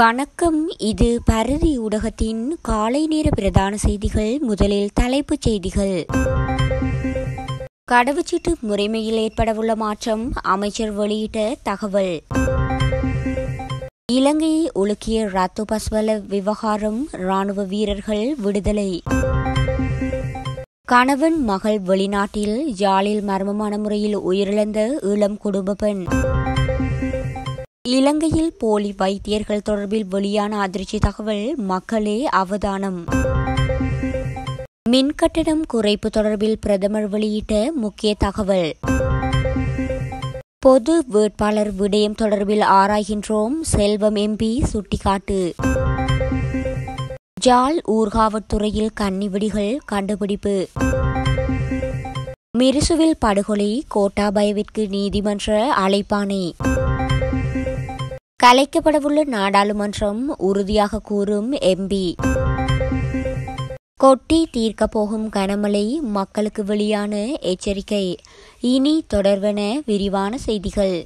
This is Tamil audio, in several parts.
வணக்கம் இது பரதி ஊடகத்தின் காலை நேர பிரதான செய்திகள் முதலில் தலைப்புச் செய்திகள் கடவுச்சீட்டு முறைமையில் ஏற்படவுள்ள மாற்றம் அமைச்சர் வெளியிட்ட தகவல் இலங்கையை ஒழுக்கிய ரத்தோபஸ்வல விவகாரம் ராணுவ வீரர்கள் விடுதலை கணவன் மகள் வெளிநாட்டில் ஜாலில் மர்மமான முறையில் உயிரிழந்த இளம் குடும்ப பெண் இலங்கையில் போலி வைத்தியர்கள் தொடர்பில் வெளியான அதிர்ச்சி தகவல் மக்களே அவதானம் மின்கட்டணம் குறைப்பு தொடர்பில் பிரதமர் வெளியிட்ட முக்கிய தகவல் பொது வேட்பாளர் விடயம் தொடர்பில் ஆராய்கின்றோம் செல்வம் எம்பி சுட்டிக்காட்டு ஜால் ஊர்காவற்துறையில் கன்னிவெடிகள் கண்டுபிடிப்பு மிருசுவில் படுகொலை கோட்டாபயவிற்கு நீதிமன்ற அழைப்பானை கலைக்கப்படவுள்ள நாடாளுமன்றம் உறுதியாக கூறும் எம்பி கொட்டி தீர்க்க போகும் கனமழை மக்களுக்கு வெளியான எச்சரிக்கை இனி தொடர்வன விரிவான செய்திகள்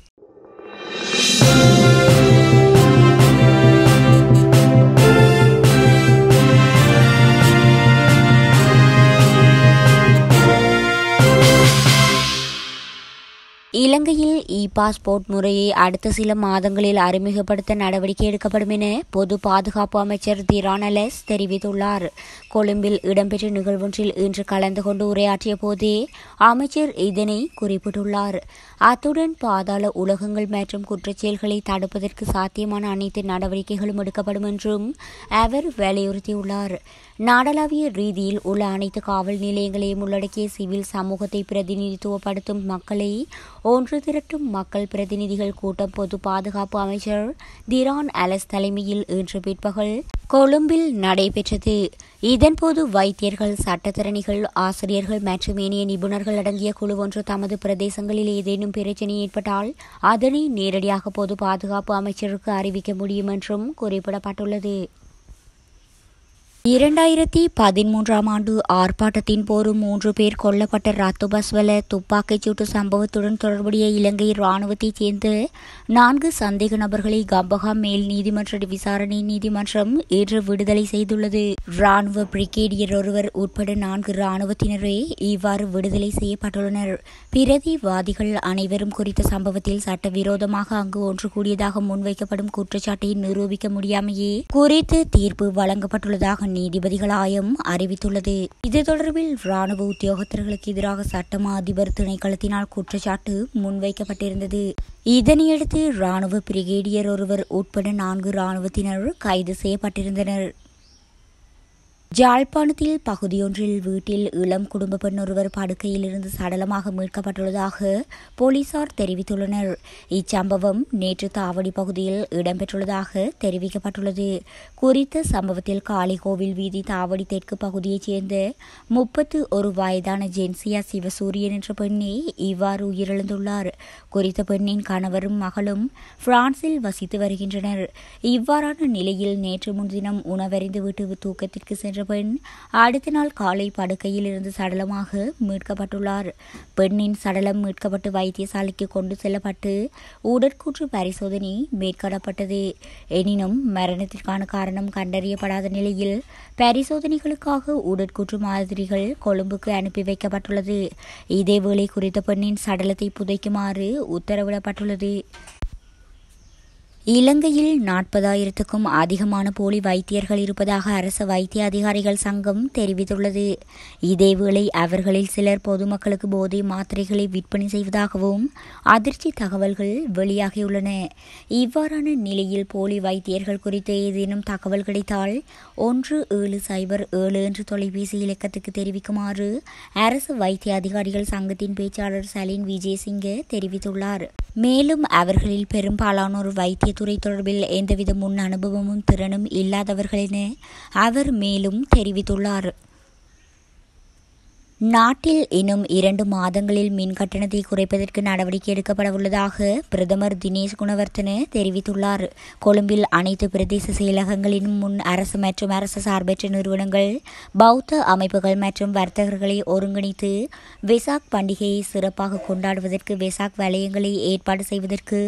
இலங்கையில் இ பாஸ்போர்ட் முறையை அடுத்த சில மாதங்களில் அறிமுகப்படுத்த நடவடிக்கை எடுக்கப்படும் என பொது பாதுகாப்பு அமைச்சர் திரானலஸ் தெரிவித்துள்ளார் கொழும்பில் இடம்பெற்ற நிகழ்வொன்றில் இன்று கலந்து கொண்டு உரையாற்றிய போதே அமைச்சர் இதனை குறிப்பிட்டுள்ளார் அத்துடன் பாதாள உலகங்கள் மற்றும் குற்றச்செயல்களை தடுப்பதற்கு சாத்தியமான அனைத்து நடவடிக்கைகளும் எடுக்கப்படும் என்றும் அவர் வலியுறுத்தியுள்ளார் நாடளாவிய ரீதியில் உள்ள அனைத்து காவல் நிலையங்களையும் உள்ளடக்கிய சிவில் சமூகத்தை பிரதிநிதித்துவப்படுத்தும் மக்களை ஒன்று திரட்டும் மக்கள் பிரதிநிதிகள் கூட்டம் பொது பாதுகாப்பு அமைச்சர் திரான் அலஸ் தலைமையில் இன்று பிற்பகல் கொழும்பில் நடைபெற்றது இதன்போது வைத்தியர்கள் சட்டத்தரணிகள் ஆசிரியர்கள் மற்றும் இணைய நிபுணர்கள் அடங்கிய குழு ஒன்று தமது பிரதேசங்களில் ஏதேனும் ஏதேனும் பிரச்சினை ஏற்பட்டால் அதனை நேரடியாக பொது பாதுகாப்பு அமைச்சருக்கு அறிவிக்க முடியும் என்றும் குறிப்பிடப்பட்டுள்ளது இரண்டாயிரத்தி பதிமூன்றாம் ஆண்டு ஆர்ப்பாட்டத்தின் போது மூன்று பேர் கொல்லப்பட்ட ரத்துபஸ்வல துப்பாக்கிச்சூட்டு சம்பவத்துடன் தொடர்புடைய இலங்கை ராணுவத்தைச் சேர்ந்த நான்கு சந்தேக நபர்களை கம்பகா மேல் நீதிமன்ற விசாரணை நீதிமன்றம் இன்று விடுதலை செய்துள்ளது ராணுவ பிரிகேடியர் ஒருவர் உட்பட நான்கு ராணுவத்தினரே இவ்வாறு விடுதலை செய்யப்பட்டுள்ளனர் பிரதிவாதிகள் அனைவரும் குறித்த சம்பவத்தில் சட்டவிரோதமாக அங்கு ஒன்று கூடியதாக முன்வைக்கப்படும் குற்றச்சாட்டை நிரூபிக்க முடியாமையே குறித்து தீர்ப்பு வழங்கப்பட்டுள்ளதாக நீதிபதிகளாயும் அறிவித்துள்ளது இது தொடர்பில் ராணுவ உத்தியோகத்தர்களுக்கு எதிராக சட்டமா அதிபர் திணைக்களத்தினால் குற்றச்சாட்டு முன்வைக்கப்பட்டிருந்தது இதனையடுத்து ராணுவ பிரிகேடியர் ஒருவர் உட்பட நான்கு ராணுவத்தினர் கைது செய்யப்பட்டிருந்தனர் ஜாழ்ப்பாணத்தில் பகுதியொன்றில் வீட்டில் இளம் குடும்ப பெண் ஒருவர் படுக்கையில் இருந்து சடலமாக மீட்கப்பட்டுள்ளதாக போலீசார் தெரிவித்துள்ளனர் இச்சம்பவம் நேற்று தாவடி பகுதியில் இடம்பெற்றுள்ளதாக தெரிவிக்கப்பட்டுள்ளது குறித்த சம்பவத்தில் காளிகோவில் வீதி தாவடி தெற்கு பகுதியைச் சேர்ந்த முப்பத்து ஒரு வயதான ஜென்சியா சிவசூரியன் என்ற பெண்ணே இவ்வாறு உயிரிழந்துள்ளார் குறித்த பெண்ணின் கணவரும் மகளும் பிரான்சில் வசித்து வருகின்றனர் இவ்வாறான நிலையில் நேற்று முன்தினம் உணவறிந்து வீட்டு தூக்கத்திற்கு சென்ற சென்ற பெண் அடுத்த நாள் காலை படுக்கையில் இருந்து சடலமாக மீட்கப்பட்டுள்ளார் பெண்ணின் சடலம் மீட்கப்பட்டு வைத்தியசாலைக்கு கொண்டு செல்லப்பட்டு உடற்கூற்று பரிசோதனை மேற்கொள்ளப்பட்டது எனினும் மரணத்திற்கான காரணம் கண்டறியப்படாத நிலையில் பரிசோதனைகளுக்காக உடற்கூற்று மாதிரிகள் கொழும்புக்கு அனுப்பி வைக்கப்பட்டுள்ளது இதேவேளை குறித்த பெண்ணின் சடலத்தை புதைக்குமாறு உத்தரவிடப்பட்டுள்ளது இலங்கையில் நாற்பதாயிரத்துக்கும் அதிகமான போலி வைத்தியர்கள் இருப்பதாக அரச வைத்திய அதிகாரிகள் சங்கம் தெரிவித்துள்ளது இதேவேளை அவர்களில் சிலர் பொதுமக்களுக்கு போதை மாத்திரைகளை விற்பனை செய்வதாகவும் அதிர்ச்சி தகவல்கள் வெளியாகியுள்ளன இவ்வாறான நிலையில் போலி வைத்தியர்கள் குறித்து ஏதேனும் தகவல் கிடைத்தால் ஒன்று ஏழு சைபர் ஏழு என்று தொலைபேசி இலக்கத்துக்கு தெரிவிக்குமாறு அரசு வைத்திய அதிகாரிகள் சங்கத்தின் பேச்சாளர் சலீன் விஜயசிங்க தெரிவித்துள்ளார் மேலும் அவர்களில் பெரும்பாலானோர் வைத்திய துறை தொடர்பில் எந்தவித முன் அனுபவமும் திறனும் இல்லாதவர்களென அவர் மேலும் தெரிவித்துள்ளார் நாட்டில் இன்னும் இரண்டு மாதங்களில் மின் கட்டணத்தை குறைப்பதற்கு நடவடிக்கை எடுக்கப்படவுள்ளதாக பிரதமர் தினேஷ் குணவர்த்தன தெரிவித்துள்ளார் கொழும்பில் அனைத்து பிரதேச செயலகங்களின் முன் அரசு மற்றும் அரசு சார்பற்ற நிறுவனங்கள் பௌத்த அமைப்புகள் மற்றும் வர்த்தகர்களை ஒருங்கிணைத்து வெசாக் பண்டிகையை சிறப்பாக கொண்டாடுவதற்கு வெசாக் வலயங்களை ஏற்பாடு செய்வதற்கு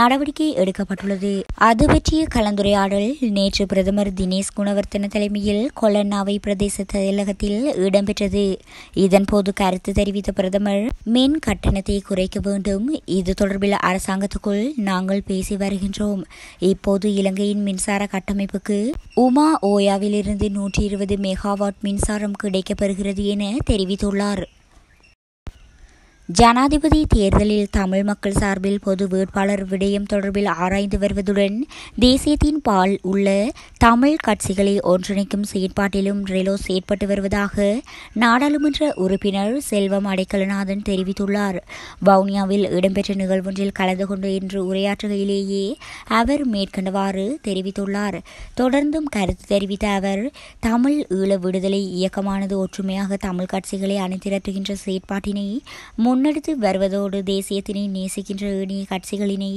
நடவடிக்கை எடுக்கப்பட்டுள்ளது அது பற்றிய கலந்துரையாடல் நேற்று பிரதமர் தினேஷ் குணவர்த்தன தலைமையில் கொலன்னாவை பிரதேச செயலகத்தில் இடம்பெற்றது இதன்போது கருத்து தெரிவித்த பிரதமர் மின் கட்டணத்தை குறைக்க வேண்டும் இது தொடர்பில் அரசாங்கத்துக்குள் நாங்கள் பேசி வருகின்றோம் இப்போது இலங்கையின் மின்சார கட்டமைப்புக்கு உமா ஓயாவிலிருந்து நூற்றி இருபது மெகாவாட் மின்சாரம் கிடைக்கப்பெறுகிறது என தெரிவித்துள்ளார் ஜனாதிபதி தேர்தலில் தமிழ் மக்கள் சார்பில் பொது வேட்பாளர் விடயம் தொடர்பில் ஆராய்ந்து வருவதுடன் தேசியத்தின் பால் உள்ள தமிழ் கட்சிகளை ஒன்றிணைக்கும் செயற்பாட்டிலும் ரெலோஸ் ஏற்பட்டு வருவதாக நாடாளுமன்ற உறுப்பினர் செல்வம் அடைக்கலநாதன் தெரிவித்துள்ளார் வவுனியாவில் இடம்பெற்ற நிகழ்வொன்றில் கலந்து கொண்டு இன்று உரையாற்றுகையிலேயே அவர் மேற்கண்டவாறு தெரிவித்துள்ளார் தொடர்ந்தும் கருத்து தெரிவித்த அவர் தமிழ் ஈழ விடுதலை இயக்கமானது ஒற்றுமையாக தமிழ் கட்சிகளை அணிதிரட்டுகின்ற செயற்பாட்டினை முன் முன்னெடுத்து வருவதோடு தேசியத்தினை நேசிக்கின்ற ஏனைய கட்சிகளினை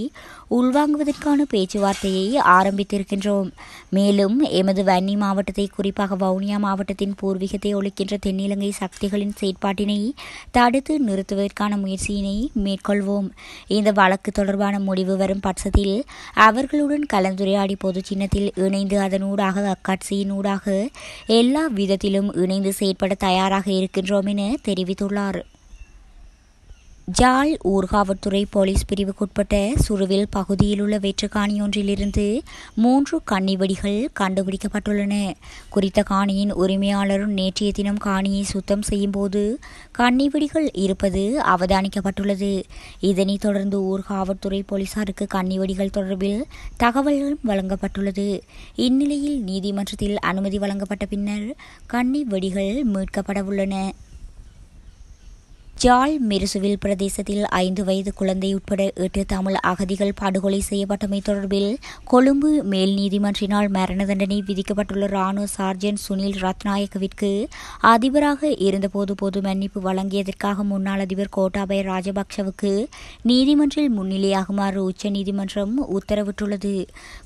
உள்வாங்குவதற்கான பேச்சுவார்த்தையை ஆரம்பித்திருக்கின்றோம் மேலும் எமது வன்னி மாவட்டத்தை குறிப்பாக வவுனியா மாவட்டத்தின் பூர்வீகத்தை ஒழிக்கின்ற தென்னிலங்கை சக்திகளின் செயற்பாட்டினை தடுத்து நிறுத்துவதற்கான முயற்சியினை மேற்கொள்வோம் இந்த வழக்கு தொடர்பான முடிவு வரும் பட்சத்தில் அவர்களுடன் கலந்துரையாடி பொது சின்னத்தில் இணைந்து அதனூடாக அக்கட்சியினூடாக எல்லா விதத்திலும் இணைந்து செயற்பட தயாராக இருக்கின்றோம் என தெரிவித்துள்ளார் ஜால் ஊர்காவல்துறை போலீஸ் பிரிவுக்குட்பட்ட சுருவில் பகுதியில் உள்ள வெற்றுக்காணியொன்றிலிருந்து மூன்று கண்ணி வெடிகள் கண்டுபிடிக்கப்பட்டுள்ளன குறித்த காணியின் உரிமையாளர் நேற்றைய தினம் காணியை சுத்தம் செய்யும்போது கண்ணி வெடிகள் இருப்பது அவதானிக்கப்பட்டுள்ளது இதனைத் தொடர்ந்து ஊர்காவல்துறை போலீசாருக்கு கண்ணி வெடிகள் தொடர்பில் தகவல்கள் வழங்கப்பட்டுள்ளது இந்நிலையில் நீதிமன்றத்தில் அனுமதி வழங்கப்பட்ட பின்னர் கண்ணி வெடிகள் மீட்கப்பட உள்ளன ஜாழ் மிருசுவில் பிரதேசத்தில் ஐந்து வயது குழந்தை உட்பட எட்டு தமிழ் அகதிகள் படுகொலை செய்யப்பட்டமை தொடர்பில் கொழும்பு மேல் நீதிமன்றினால் மரண தண்டனை விதிக்கப்பட்டுள்ள ராணுவ சார்ஜன் சுனில் ரத்நாயக்கவிற்கு அதிபராக இருந்தபோது பொது மன்னிப்பு வழங்கியதற்காக முன்னாள் அதிபர் கோட்டாபய ராஜபக்சவுக்கு நீதிமன்றில் முன்னிலையாகுமாறு உச்சநீதிமன்றம் உத்தரவிட்டுள்ளது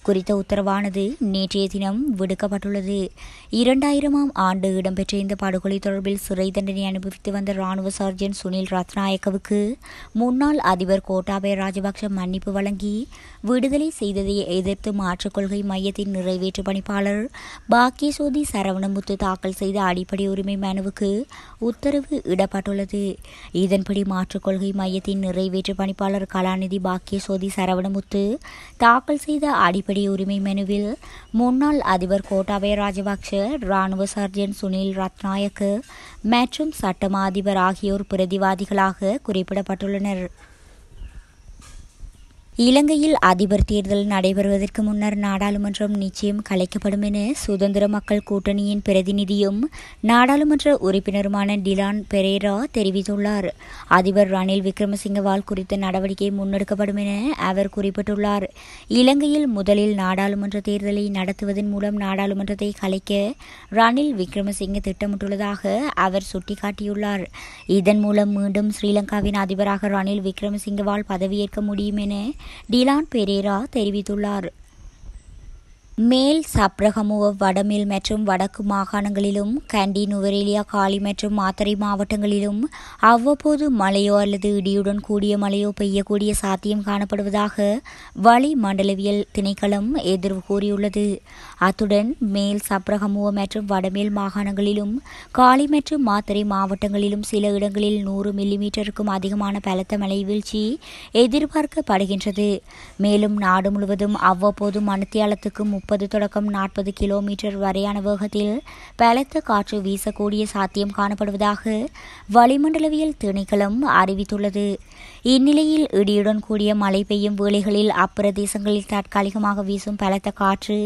குறித்த உத்தரவானது நேற்றைய தினம் விடுக்கப்பட்டுள்ளது இரண்டாயிரமாம் ஆண்டு இடம்பெற்ற இந்த படுகொலை தொடர்பில் சிறை தண்டனை அனுபவித்து வந்த ராணுவ சார்ஜன் சுனில் ரத்நாயக்கவுக்கு முன்னாள் அதிபர் கோட்டாபய ராஜபக்ஷ மன்னிப்பு வழங்கி விடுதலை செய்ததை எதிர்த்து மாற்றுக் கொள்கை மையத்தின் நிறைவேற்று பணிப்பாளர் பாக்கியசோதி சரவணமுத்து தாக்கல் செய்த அடிப்படை உரிமை மனுவுக்கு உத்தரவு இடப்பட்டுள்ளது இதன்படி மாற்றுக் கொள்கை மையத்தின் நிறைவேற்று பணிப்பாளர் கலாநிதி பாக்கியசோதி சரவணமுத்து தாக்கல் செய்த அடிப்படை உரிமை மனுவில் முன்னாள் அதிபர் கோட்டாபய ராஜபக்ஷ ராணுவ சர்ஜன் சுனில் ரத்நாயக்கு மற்றும் சட்டமா அதிபர் ஆகியோர் பிரதிவாதிகளாக குறிப்பிடப்பட்டுள்ளனர் இலங்கையில் அதிபர் தேர்தல் நடைபெறுவதற்கு முன்னர் நாடாளுமன்றம் நிச்சயம் கலைக்கப்படும் என சுதந்திர மக்கள் கூட்டணியின் பிரதிநிதியும் நாடாளுமன்ற உறுப்பினருமான டிலான் பெரேரா தெரிவித்துள்ளார் அதிபர் ரணில் விக்ரமசிங்கவால் குறித்த நடவடிக்கை முன்னெடுக்கப்படும் என அவர் குறிப்பிட்டுள்ளார் இலங்கையில் முதலில் நாடாளுமன்ற தேர்தலை நடத்துவதன் மூலம் நாடாளுமன்றத்தை கலைக்க ரணில் விக்ரமசிங்க திட்டமிட்டுள்ளதாக அவர் சுட்டிக்காட்டியுள்ளார் இதன் மூலம் மீண்டும் ஸ்ரீலங்காவின் அதிபராக ரணில் விக்ரமசிங்கவால் பதவியேற்க முடியும் என டிலான் பெரேரா தெரிவித்துள்ளார் மேல் சப்ரகமுவ வடமேல் மற்றும் வடக்கு மாகாணங்களிலும் கண்டி நுவரேலியா காலி மற்றும் மாத்தறை மாவட்டங்களிலும் அவ்வப்போது மழையோ அல்லது இடியுடன் கூடிய மழையோ பெய்யக்கூடிய சாத்தியம் காணப்படுவதாக வளி மண்டலவியல் திணைக்களம் எதிர்வு கூறியுள்ளது அத்துடன் மேல் சப்ரகமுவ மற்றும் வடமேல் மாகாணங்களிலும் காலி மற்றும் மாத்தறை மாவட்டங்களிலும் சில இடங்களில் நூறு மில்லிமீட்டருக்கும் அதிகமான பலத்த மழை வீழ்ச்சி எதிர்பார்க்கப்படுகின்றது மேலும் நாடு முழுவதும் அவ்வப்போது மணித்தியாலத்துக்கு முப்பது தொடக்கம் நாற்பது கிலோமீட்டர் வரையான வேகத்தில் பலத்த காற்று வீசக்கூடிய சாத்தியம் காணப்படுவதாக வளிமண்டலவியல் திணைக்களம் அறிவித்துள்ளது இந்நிலையில் இடியுடன் கூடிய மழை பெய்யும் வேளைகளில் அப்பிரதேசங்களில் தற்காலிகமாக வீசும் பலத்த காற்று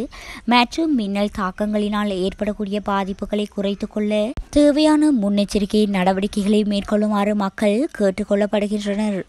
மற்றும் மின்னல் தாக்கங்களினால் ஏற்படக்கூடிய பாதிப்புகளை குறைத்துக் கொள்ள தேவையான முன்னெச்சரிக்கை நடவடிக்கைகளை மேற்கொள்ளுமாறு மக்கள் கேட்டுக்கொள்ளப்படுகின்றனர்